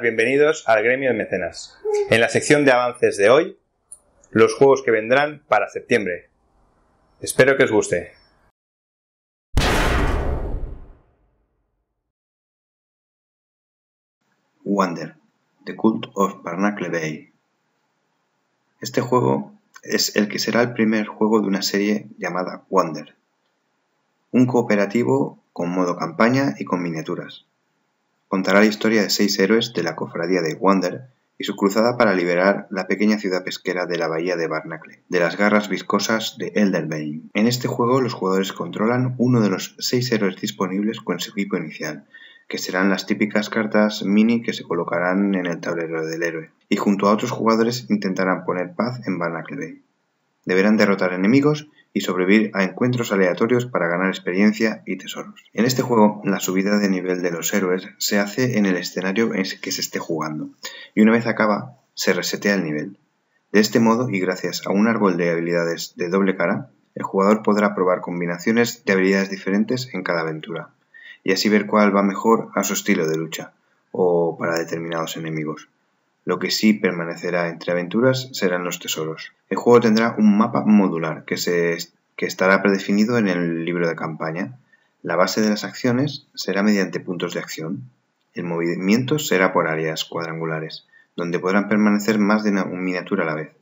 bienvenidos al gremio de mecenas. En la sección de avances de hoy, los juegos que vendrán para septiembre. Espero que os guste. Wonder, The Cult of Barnacle Bay. Este juego es el que será el primer juego de una serie llamada Wonder, un cooperativo con modo campaña y con miniaturas contará la historia de seis héroes de la cofradía de Wander y su cruzada para liberar la pequeña ciudad pesquera de la bahía de Barnacle, de las garras viscosas de Elderbane. En este juego los jugadores controlan uno de los seis héroes disponibles con su equipo inicial, que serán las típicas cartas mini que se colocarán en el tablero del héroe, y junto a otros jugadores intentarán poner paz en Barnacle Bay. Deberán derrotar enemigos y sobrevivir a encuentros aleatorios para ganar experiencia y tesoros. En este juego, la subida de nivel de los héroes se hace en el escenario en que se esté jugando, y una vez acaba, se resetea el nivel. De este modo, y gracias a un árbol de habilidades de doble cara, el jugador podrá probar combinaciones de habilidades diferentes en cada aventura, y así ver cuál va mejor a su estilo de lucha, o para determinados enemigos. Lo que sí permanecerá entre aventuras serán los tesoros. El juego tendrá un mapa modular que, estará predefinido en el libro de campaña. La base de las acciones será mediante puntos de acción. El movimiento será por áreas cuadrangulares, donde podrán permanecer más de una miniatura a la vez.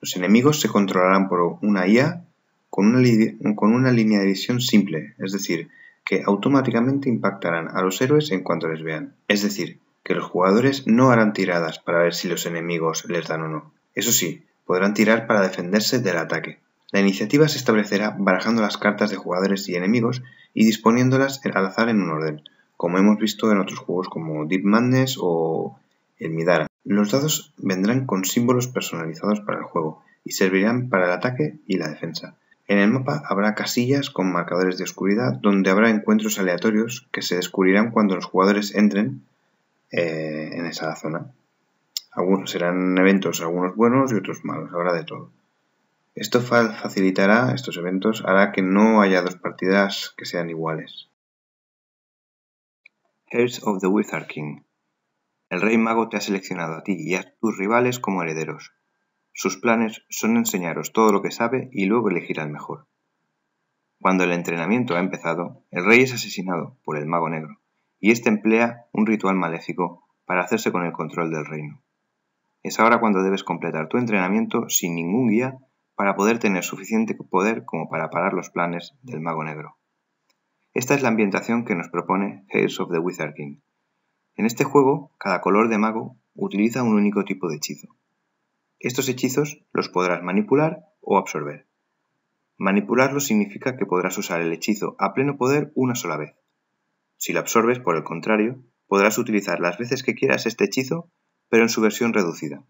Los enemigos se controlarán por una IA con una, con una línea de visión simple, es decir, que automáticamente impactarán a los héroes en cuanto les vean. Es decir, que los jugadores no harán tiradas para ver si los enemigos les dan o no. Eso sí, podrán tirar para defenderse del ataque. La iniciativa se establecerá barajando las cartas de jugadores y enemigos y disponiéndolas al azar en un orden, como hemos visto en otros juegos como Deep Madness o el Midara. Los dados vendrán con símbolos personalizados para el juego y servirán para el ataque y la defensa. En el mapa habrá casillas con marcadores de oscuridad donde habrá encuentros aleatorios que se descubrirán cuando los jugadores entren eh, en esa zona. Algunos serán eventos, algunos buenos y otros malos, habrá de todo. Esto facilitará, estos eventos, hará que no haya dos partidas que sean iguales. Heirs of the Wizard King. El rey mago te ha seleccionado a ti y a tus rivales como herederos. Sus planes son enseñaros todo lo que sabe y luego elegir al mejor. Cuando el entrenamiento ha empezado, el rey es asesinado por el mago negro y éste emplea un ritual maléfico para hacerse con el control del reino. Es ahora cuando debes completar tu entrenamiento sin ningún guía para poder tener suficiente poder como para parar los planes del mago negro. Esta es la ambientación que nos propone Tales of the Wizard King. En este juego, cada color de mago utiliza un único tipo de hechizo. Estos hechizos los podrás manipular o absorber. Manipularlo significa que podrás usar el hechizo a pleno poder una sola vez. Si la absorbes, por el contrario, podrás utilizar las veces que quieras este hechizo, pero en su versión reducida.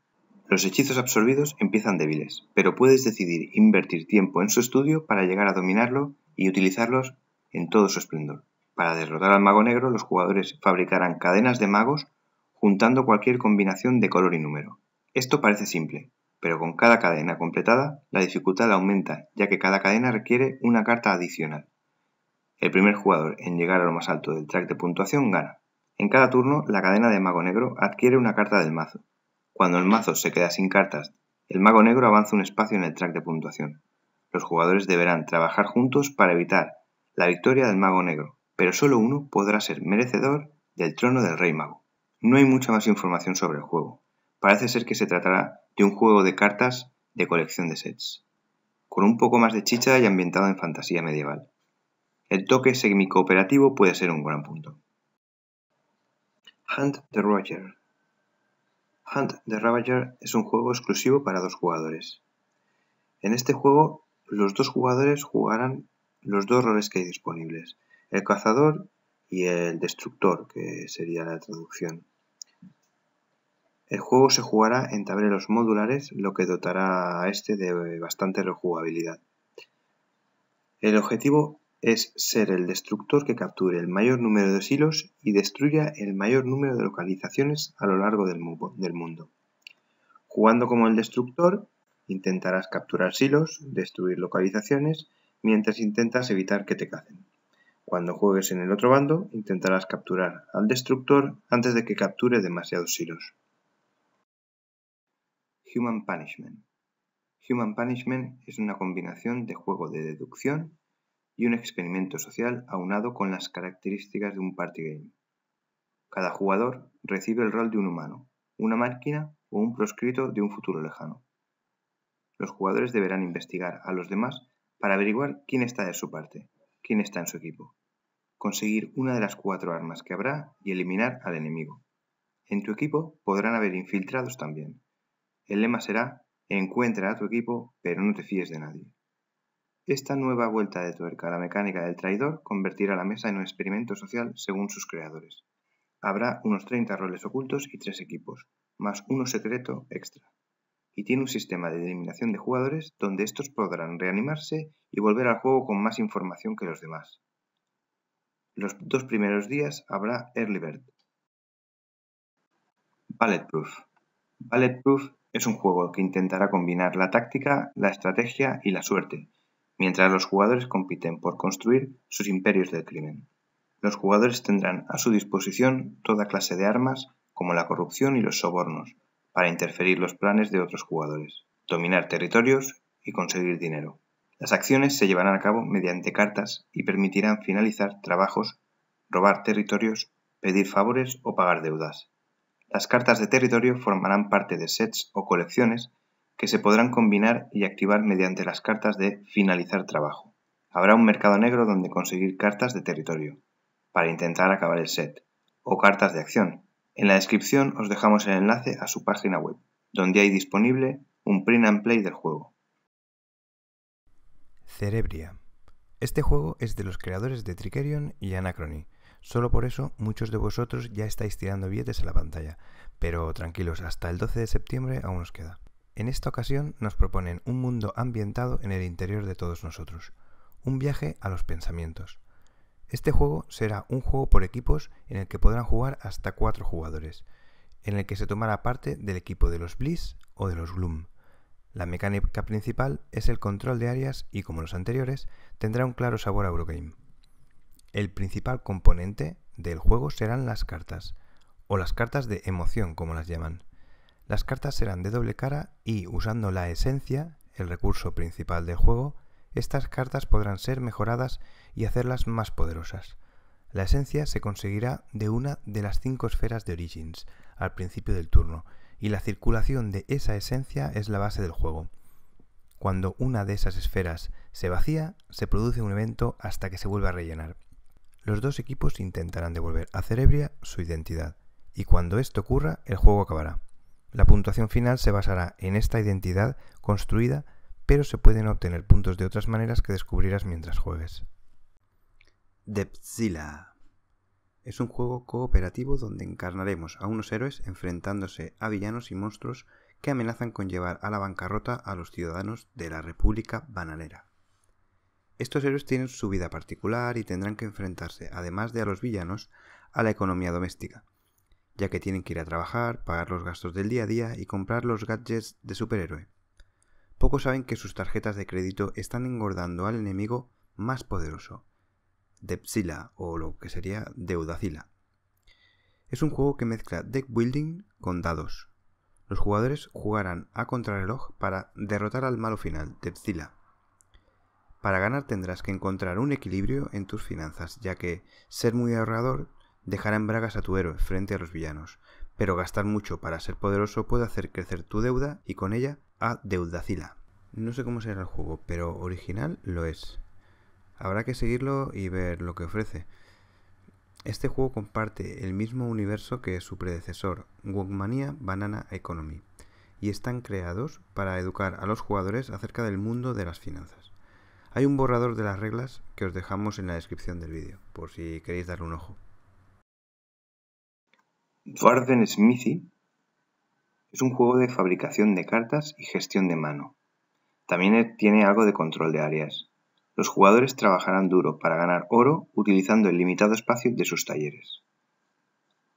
Los hechizos absorbidos empiezan débiles, pero puedes decidir invertir tiempo en su estudio para llegar a dominarlo y utilizarlos en todo su esplendor. Para derrotar al mago negro, los jugadores fabricarán cadenas de magos juntando cualquier combinación de color y número. Esto parece simple, pero con cada cadena completada la dificultad aumenta, ya que cada cadena requiere una carta adicional. El primer jugador en llegar a lo más alto del track de puntuación gana. En cada turno, la cadena de mago negro adquiere una carta del mazo. Cuando el mazo se queda sin cartas, el mago negro avanza un espacio en el track de puntuación. Los jugadores deberán trabajar juntos para evitar la victoria del mago negro, pero solo uno podrá ser merecedor del trono del rey mago. No hay mucha más información sobre el juego. Parece ser que se tratará de un juego de cartas de colección de sets, con un poco más de chicha y ambientado en fantasía medieval el toque semi-cooperativo puede ser un gran punto. Hunt the Roger. Hunt the Ravager es un juego exclusivo para dos jugadores. En este juego, los dos jugadores jugarán los dos roles que hay disponibles, el cazador y el destructor, que sería la traducción. El juego se jugará en tableros modulares, lo que dotará a este de bastante rejugabilidad. El objetivo es ser el destructor que capture el mayor número de silos y destruya el mayor número de localizaciones a lo largo del, mundo. Jugando como el destructor, intentarás capturar silos, destruir localizaciones, mientras intentas evitar que te cacen. Cuando juegues en el otro bando, intentarás capturar al destructor antes de que capture demasiados silos. Human Punishment. Human Punishment es una combinación de juego de deducción y un experimento social aunado con las características de un party game. Cada jugador recibe el rol de un humano, una máquina o un proscrito de un futuro lejano. Los jugadores deberán investigar a los demás para averiguar quién está de su parte, quién está en su equipo, conseguir una de las cuatro armas que habrá y eliminar al enemigo. En tu equipo podrán haber infiltrados también. El lema será Encuentra a tu equipo, pero no te fíes de nadie. Esta nueva vuelta de tuerca a la mecánica del traidor convertirá la mesa en un experimento social según sus creadores. Habrá unos 30 roles ocultos y tres equipos, más uno secreto extra. Y tiene un sistema de eliminación de jugadores donde estos podrán reanimarse y volver al juego con más información que los demás. Los dos primeros días habrá Early Bird. Ballet Proof es un juego que intentará combinar la táctica, la estrategia y la suerte mientras los jugadores compiten por construir sus imperios del crimen. Los jugadores tendrán a su disposición toda clase de armas, como la corrupción y los sobornos, para interferir los planes de otros jugadores, dominar territorios y conseguir dinero. Las acciones se llevarán a cabo mediante cartas y permitirán finalizar trabajos, robar territorios, pedir favores o pagar deudas. Las cartas de territorio formarán parte de sets o colecciones que se podrán combinar y activar mediante las cartas de finalizar trabajo. Habrá un mercado negro donde conseguir cartas de territorio, para intentar acabar el set, o cartas de acción. En la descripción os dejamos el enlace a su página web, donde hay disponible un print and play del juego. Cerebria. Este juego es de los creadores de Trickerion y Anachrony. Solo por eso muchos de vosotros ya estáis tirando billetes a la pantalla. Pero tranquilos, hasta el 12 de septiembre aún os queda. En esta ocasión nos proponen un mundo ambientado en el interior de todos nosotros, un viaje a los pensamientos. Este juego será un juego por equipos en el que podrán jugar hasta cuatro jugadores, en el que se tomará parte del equipo de los Bliss o de los Gloom. La mecánica principal es el control de áreas y, como los anteriores, tendrá un claro sabor a Eurogame. El principal componente del juego serán las cartas, o las cartas de emoción como las llaman. Las cartas serán de doble cara y, usando la esencia, el recurso principal del juego, estas cartas podrán ser mejoradas y hacerlas más poderosas. La esencia se conseguirá de una de las cinco esferas de Origins, al principio del turno, y la circulación de esa esencia es la base del juego. Cuando una de esas esferas se vacía, se produce un evento hasta que se vuelva a rellenar. Los dos equipos intentarán devolver a Cerebria su identidad, y cuando esto ocurra, el juego acabará. La puntuación final se basará en esta identidad construida, pero se pueden obtener puntos de otras maneras que descubrirás mientras juegues. Depzilla es un juego cooperativo donde encarnaremos a unos héroes enfrentándose a villanos y monstruos que amenazan con llevar a la bancarrota a los ciudadanos de la República Bananera. Estos héroes tienen su vida particular y tendrán que enfrentarse, además de a los villanos, a la economía doméstica, ya que tienen que ir a trabajar, pagar los gastos del día a día y comprar los gadgets de superhéroe. Pocos saben que sus tarjetas de crédito están engordando al enemigo más poderoso, Depsila o lo que sería Deudacila. Es un juego que mezcla deck building con dados. Los jugadores jugarán a contrarreloj para derrotar al malo final, Depsila. Para ganar tendrás que encontrar un equilibrio en tus finanzas, ya que ser muy ahorrador dejará en bragas a tu héroe frente a los villanos, pero gastar mucho para ser poderoso puede hacer crecer tu deuda y con ella a Deudacila. No sé cómo será el juego, pero original lo es. Habrá que seguirlo y ver lo que ofrece. Este juego comparte el mismo universo que su predecesor, Wongmania Banana Economy, y están creados para educar a los jugadores acerca del mundo de las finanzas. Hay un borrador de las reglas que os dejamos en la descripción del vídeo, por si queréis darle un ojo. Warden Smithy es un juego de fabricación de cartas y gestión de mano. También e, tiene algo de control de áreas. Los jugadores trabajarán duro para ganar oro utilizando el limitado espacio de sus talleres.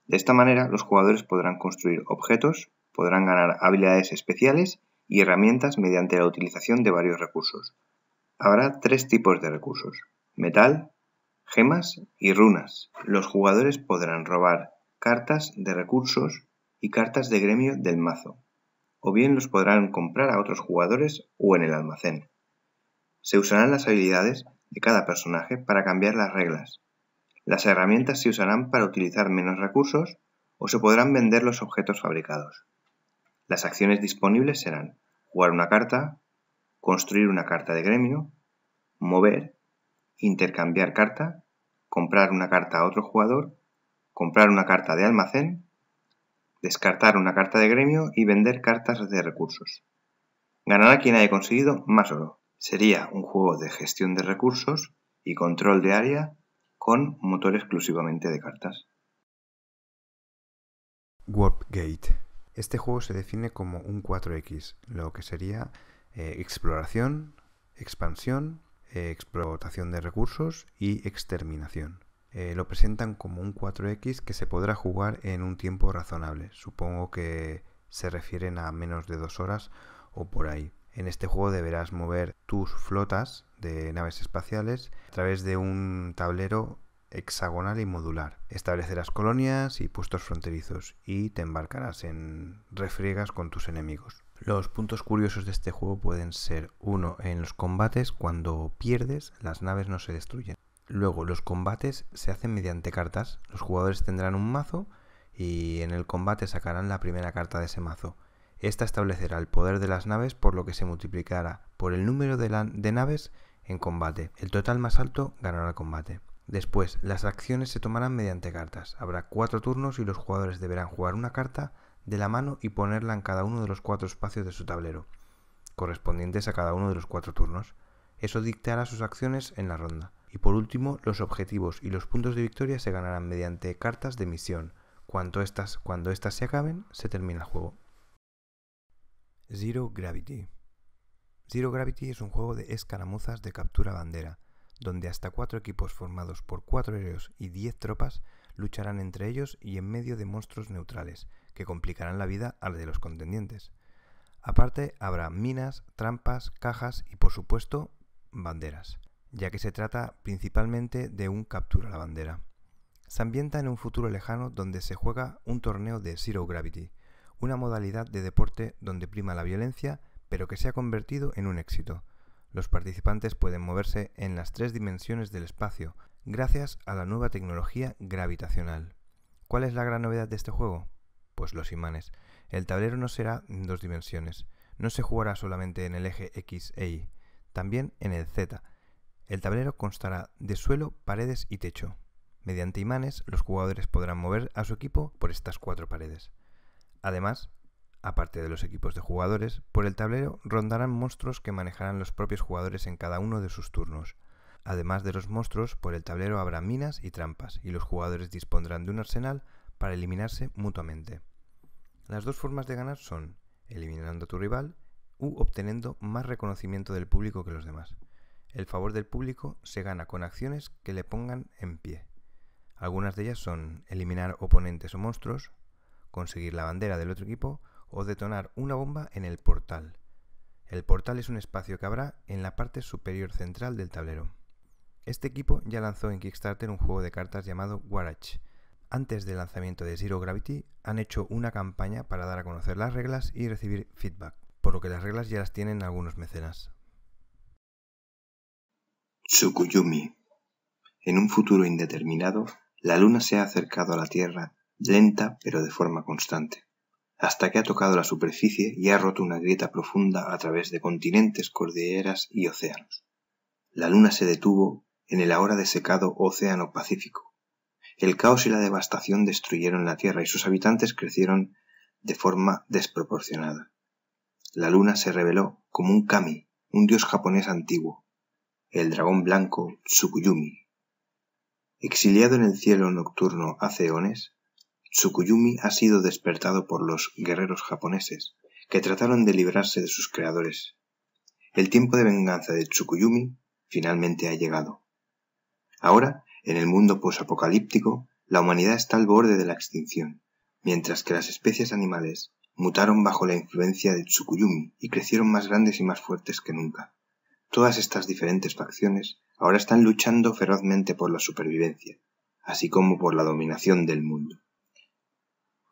De esta manera, los jugadores podrán construir objetos, podrán ganar habilidades especiales y herramientas mediante la utilización de varios recursos. Habrá tres tipos de recursos, metal, gemas y runas. Los jugadores podrán robar cartas de recursos y cartas de gremio del mazo, o bien los podrán comprar a otros jugadores o en el almacén. Se usarán las habilidades de cada personaje para cambiar las reglas. Las herramientas se usarán para utilizar menos recursos o se podrán vender los objetos fabricados. Las acciones disponibles serán jugar una carta, construir una carta de gremio, mover, intercambiar carta, comprar una carta a otro jugador comprar una carta de almacén, descartar una carta de gremio y vender cartas de recursos. Ganará quien haya conseguido más oro. Sería un juego de gestión de recursos y control de área con motor exclusivamente de cartas. Warpgate. Este juego se define como un 4X, lo que sería eh, exploración, expansión, eh, explotación de recursos y exterminación. Eh, lo presentan como un 4X que se podrá jugar en un tiempo razonable. Supongo que se refieren a menos de dos horas o por ahí. En este juego deberás mover tus flotas de naves espaciales a través de un tablero hexagonal y modular. Establecerás colonias y puestos fronterizos y te embarcarás en refriegas con tus enemigos. Los puntos curiosos de este juego pueden ser uno en los combates cuando pierdes las naves no se destruyen. Luego, los combates se hacen mediante cartas. Los jugadores tendrán un mazo y en el combate sacarán la primera carta de ese mazo. Esta establecerá el poder de las naves por lo que se multiplicará por el número de, naves en combate. El total más alto ganará el combate. Después, las acciones se tomarán mediante cartas. Habrá cuatro turnos y los jugadores deberán jugar una carta de la mano y ponerla en cada uno de los cuatro espacios de su tablero, correspondientes a cada uno de los cuatro turnos. Eso dictará sus acciones en la ronda. Y por último, los objetivos y los puntos de victoria se ganarán mediante cartas de misión. cuando estas se acaben, se termina el juego. Zero Gravity. Zero Gravity es un juego de escaramuzas de captura bandera, donde hasta cuatro equipos formados por cuatro héroes y diez tropas lucharán entre ellos y en medio de monstruos neutrales, que complicarán la vida al de los contendientes. Aparte, habrá minas, trampas, cajas y, por supuesto, banderas ya que se trata principalmente de un captura la bandera. Se ambienta en un futuro lejano donde se juega un torneo de Zero Gravity, una modalidad de deporte donde prima la violencia, pero que se ha convertido en un éxito. Los participantes pueden moverse en las tres dimensiones del espacio, gracias a la nueva tecnología gravitacional. ¿Cuál es la gran novedad de este juego? Pues los imanes. El tablero no será en dos dimensiones. No se jugará solamente en el eje X e Y, también en el Z, el tablero constará de suelo, paredes y techo. Mediante imanes, los jugadores podrán mover a su equipo por estas cuatro paredes. Además, aparte de los equipos de jugadores, por el tablero rondarán monstruos que manejarán los propios jugadores en cada uno de sus turnos. Además de los monstruos, por el tablero habrá minas y trampas, y los jugadores dispondrán de un arsenal para eliminarse mutuamente. Las dos formas de ganar son eliminando a tu rival u obteniendo más reconocimiento del público que los demás. El favor del público se gana con acciones que le pongan en pie. Algunas de ellas son eliminar oponentes o monstruos, conseguir la bandera del otro equipo o detonar una bomba en el portal. El portal es un espacio que habrá en la parte superior central del tablero. Este equipo ya lanzó en Kickstarter un juego de cartas llamado Warach. Antes del lanzamiento de Zero Gravity han hecho una campaña para dar a conocer las reglas y recibir feedback, por lo que las reglas ya las tienen algunos mecenas. Tsukuyumi. En un futuro indeterminado, la Luna se ha acercado a la Tierra lenta pero de forma constante, hasta que ha tocado la superficie y ha roto una grieta profunda a través de continentes, cordilleras y océanos. La Luna se detuvo en el ahora desecado Océano Pacífico. El caos y la devastación destruyeron la Tierra y sus habitantes crecieron de forma desproporcionada. La Luna se reveló como un kami, un dios japonés antiguo, el dragón blanco Tsukuyumi. Exiliado en el cielo nocturno hace eones, Tsukuyumi ha sido despertado por los guerreros japoneses, que trataron de librarse de sus creadores. El tiempo de venganza de Tsukuyumi finalmente ha llegado. Ahora, en el mundo posapocalíptico, la humanidad está al borde de la extinción, mientras que las especies animales mutaron bajo la influencia de Tsukuyumi y crecieron más grandes y más fuertes que nunca. Todas estas diferentes facciones ahora están luchando ferozmente por la supervivencia, así como por la dominación del mundo.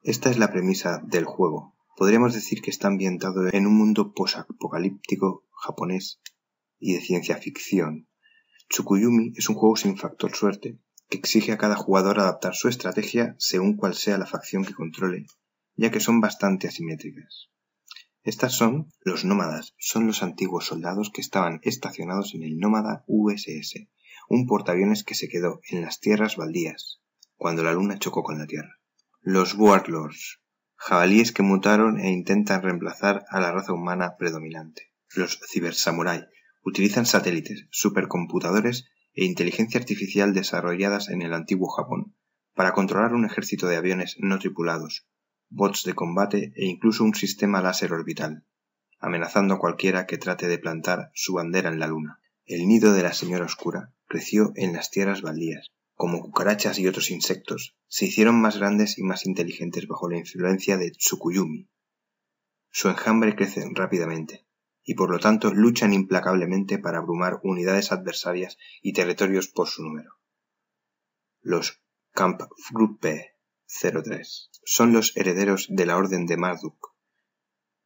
Esta es la premisa del juego. Podríamos decir que está ambientado en un mundo posapocalíptico japonés y de ciencia ficción. Tsukuyumi es un juego sin factor suerte que exige a cada jugador adaptar su estrategia según cual sea la facción que controle, ya que son bastante asimétricas. Estas son los nómadas, son los antiguos soldados que estaban estacionados en el nómada USS, un portaaviones que se quedó en las tierras baldías, cuando la luna chocó con la tierra. Los warlords, jabalíes que mutaron e intentan reemplazar a la raza humana predominante. Los cibersamurai, utilizan satélites, supercomputadores e inteligencia artificial desarrolladas en el antiguo Japón para controlar un ejército de aviones no tripulados, bots de combate e incluso un sistema láser orbital, amenazando a cualquiera que trate de plantar su bandera en la luna. El nido de la señora oscura creció en las tierras baldías. Como cucarachas y otros insectos, se hicieron más grandes y más inteligentes bajo la influencia de Tsukuyumi. Su enjambre crece rápidamente, y por lo tanto luchan implacablemente para abrumar unidades adversarias y territorios por su número. Los Kampfgruppe 03. Son los herederos de la Orden de Marduk,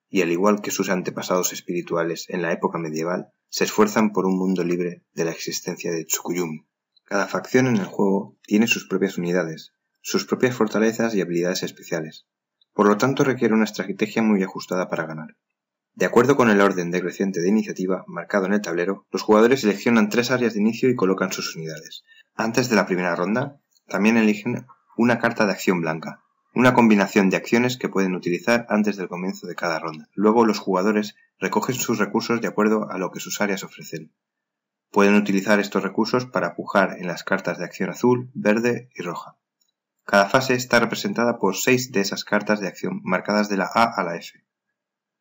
y al igual que sus antepasados espirituales en la época medieval, se esfuerzan por un mundo libre de la existencia de Tsukuyum. Cada facción en el juego tiene sus propias unidades, sus propias fortalezas y habilidades especiales. Por lo tanto, requiere una estrategia muy ajustada para ganar. De acuerdo con el orden decreciente de iniciativa marcado en el tablero, los jugadores seleccionan tres áreas de inicio y colocan sus unidades. Antes de la primera ronda, también eligen una carta de acción blanca, una combinación de acciones que pueden utilizar antes del comienzo de cada ronda. Luego los jugadores recogen sus recursos de acuerdo a lo que sus áreas ofrecen. Pueden utilizar estos recursos para pujar en las cartas de acción azul, verde y roja. Cada fase está representada por seis de esas cartas de acción marcadas de la A a la F.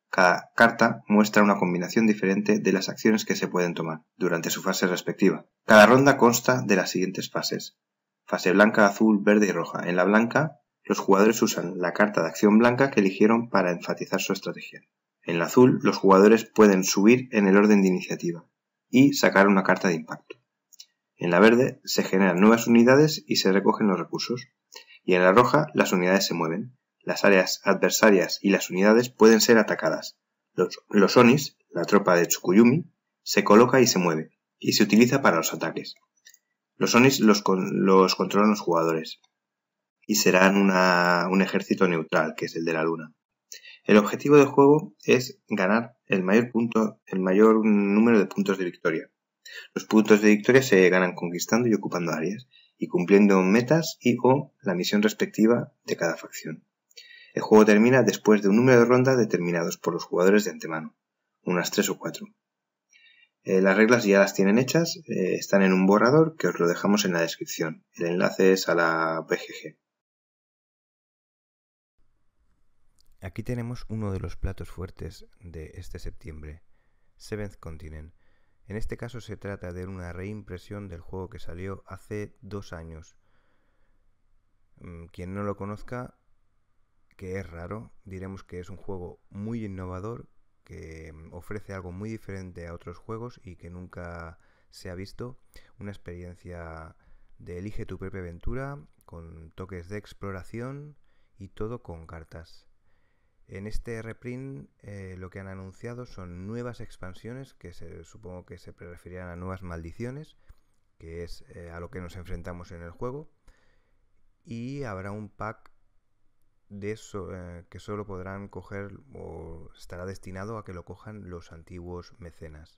Cada carta muestra una combinación diferente de las acciones que se pueden tomar durante su fase respectiva. Cada ronda consta de las siguientes fases fase blanca, azul, verde y roja. En la blanca, los jugadores usan la carta de acción blanca que eligieron para enfatizar su estrategia. En la azul, los jugadores pueden subir en el orden de iniciativa y sacar una carta de impacto. En la verde, se generan nuevas unidades y se recogen los recursos. Y en la roja, las unidades se mueven. Las áreas adversarias y las unidades pueden ser atacadas. Los, Onis, la tropa de Tsukuyumi, se coloca y se mueve, y se utiliza para los ataques. Los Onis los, controlan los jugadores y serán un ejército neutral, que es el de la Luna. El objetivo del juego es ganar el mayor, el mayor número de puntos de victoria. Los puntos de victoria se ganan conquistando y ocupando áreas, y cumpliendo metas y o la misión respectiva de cada facción. El juego termina después de un número de rondas determinados por los jugadores de antemano, unas tres o cuatro. Eh, las reglas ya las tienen hechas, eh, están en un borrador que os lo dejamos en la descripción. El enlace es a la PGG. Aquí tenemos uno de los platos fuertes de este septiembre, Seventh Continent. En este caso se trata de una reimpresión del juego que salió hace dos años. Mm, quien no lo conozca, que es raro, diremos que es un juego muy innovador que mm, ofrece algo muy diferente a otros juegos y que nunca se ha visto, una experiencia de elige tu propia aventura, con toques de exploración y todo con cartas. En este reprint eh, lo que han anunciado son nuevas expansiones que se, supongo que se referirán a nuevas maldiciones, que es eh, a lo que nos enfrentamos en el juego. Y habrá un pack de eso, eh, que solo podrán coger o estará destinado a que lo cojan los antiguos mecenas.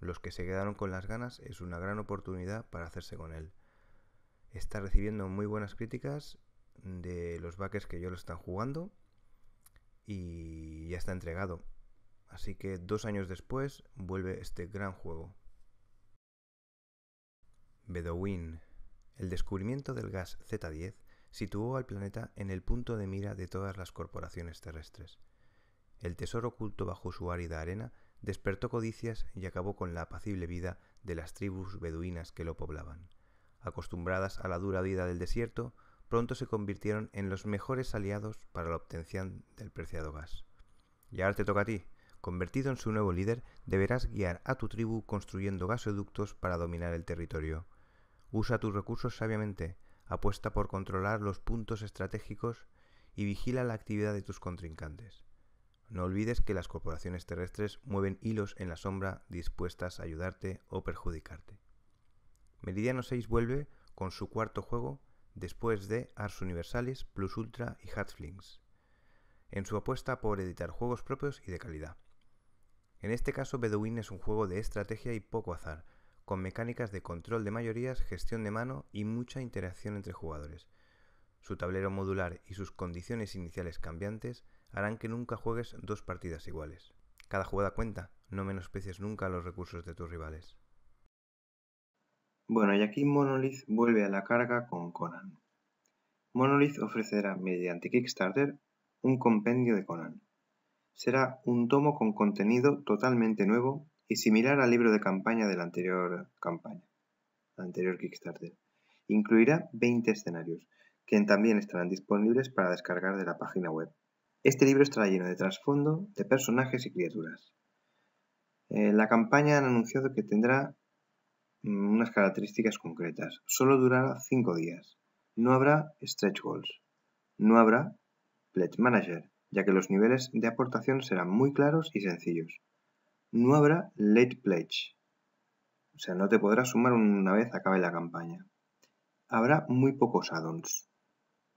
Los que se quedaron con las ganas es una gran oportunidad para hacerse con él. Está recibiendo muy buenas críticas de los backers que yo lo están jugando y ya está entregado. Así que dos años después vuelve este gran juego. Bedouin. El descubrimiento del gas Z10 situó al planeta en el punto de mira de todas las corporaciones terrestres. El tesoro oculto bajo su árida arena despertó codicias y acabó con la apacible vida de las tribus beduinas que lo poblaban. Acostumbradas a la dura vida del desierto, pronto se convirtieron en los mejores aliados para la obtención del preciado gas. Y ahora te toca a ti. Convertido en su nuevo líder, deberás guiar a tu tribu construyendo gasoductos para dominar el territorio. Usa tus recursos sabiamente, apuesta por controlar los puntos estratégicos y vigila la actividad de tus contrincantes. No olvides que las corporaciones terrestres mueven hilos en la sombra dispuestas a ayudarte o perjudicarte. Meridiano 6 vuelve con su cuarto juego después de Ars Universalis, Plus Ultra y Hatflings, en su apuesta por editar juegos propios y de calidad. En este caso, Bedouin es un juego de estrategia y poco azar, con mecánicas de control de mayorías, gestión de mano y mucha interacción entre jugadores. Su tablero modular y sus condiciones iniciales cambiantes harán que nunca juegues dos partidas iguales. Cada jugada cuenta, no menosprecies nunca los recursos de tus rivales. Bueno, y aquí Monolith vuelve a la carga con Conan. Monolith ofrecerá mediante Kickstarter un compendio de Conan. Será un tomo con contenido totalmente nuevo y similar al libro de campaña de la anterior campaña, la anterior Kickstarter. Incluirá 20 escenarios, que también estarán disponibles para descargar de la página web. Este libro estará lleno de trasfondo, de personajes y criaturas. Eh, la campaña han anunciado que tendrá mm, unas características concretas. Solo durará 5 días. No habrá stretch goals. No habrá pledge manager, ya que los niveles de aportación serán muy claros y sencillos no habrá late pledge. O sea, no te podrás sumar una vez acabe la campaña. Habrá muy pocos add-ons.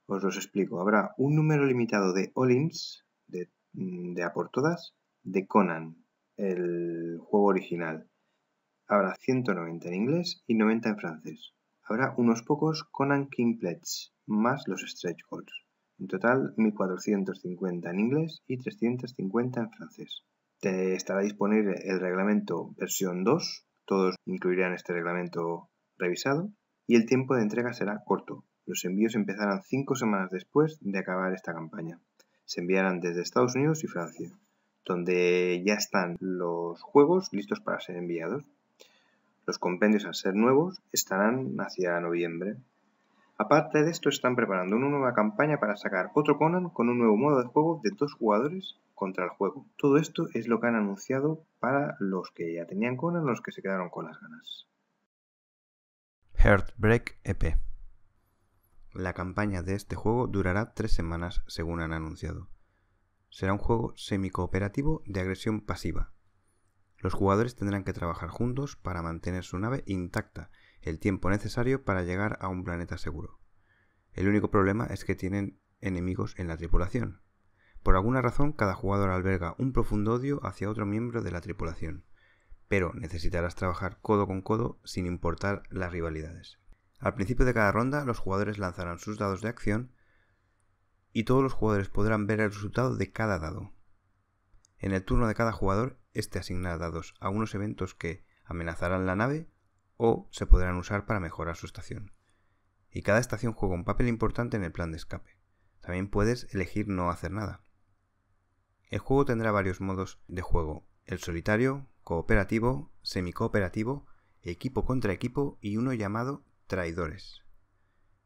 Os los explico. Habrá un número limitado de all-ins, de, mm, de A por Todas, de Conan, el juego original. Habrá 190 en inglés y 90 en francés. Habrá unos pocos Conan King Pledge, más los stretch goals. En total, 1450 en inglés y 350 en francés estará disponible el reglamento versión 2, todos incluirán este reglamento revisado, y el tiempo de entrega será corto. Los envíos empezarán cinco semanas después de acabar esta campaña. Se enviarán desde Estados Unidos y Francia, donde ya están los juegos listos para ser enviados. Los compendios, al ser nuevos, estarán hacia noviembre, Aparte de esto, están preparando una nueva campaña para sacar otro Conan con un nuevo modo de juego de dos jugadores contra el juego. Todo esto es lo que han anunciado para los que ya tenían Conan, los que se quedaron con las ganas. Heartbreak EP. La campaña de este juego durará tres semanas, según han anunciado. Será un juego semi-cooperativo de agresión pasiva. Los jugadores tendrán que trabajar juntos para mantener su nave intacta el tiempo necesario para llegar a un planeta seguro. El único problema es que tienen enemigos en la tripulación. Por alguna razón, cada jugador alberga un profundo odio hacia otro miembro de la tripulación, pero necesitarás trabajar codo con codo sin importar las rivalidades. Al principio de cada ronda, los jugadores lanzarán sus dados de acción y todos los jugadores podrán ver el resultado de cada dado. En el turno de cada jugador, este asignará dados a unos eventos que amenazarán la nave o se podrán usar para mejorar su estación. Y cada estación juega un papel importante en el plan de escape. También puedes elegir no hacer nada. El juego tendrá varios modos de juego, el solitario, cooperativo, semicooperativo, equipo contra equipo y uno llamado traidores.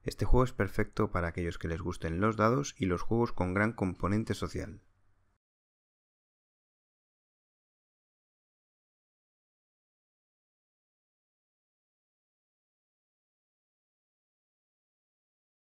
Este juego es perfecto para aquellos que les gusten los dados y los juegos con gran componente social.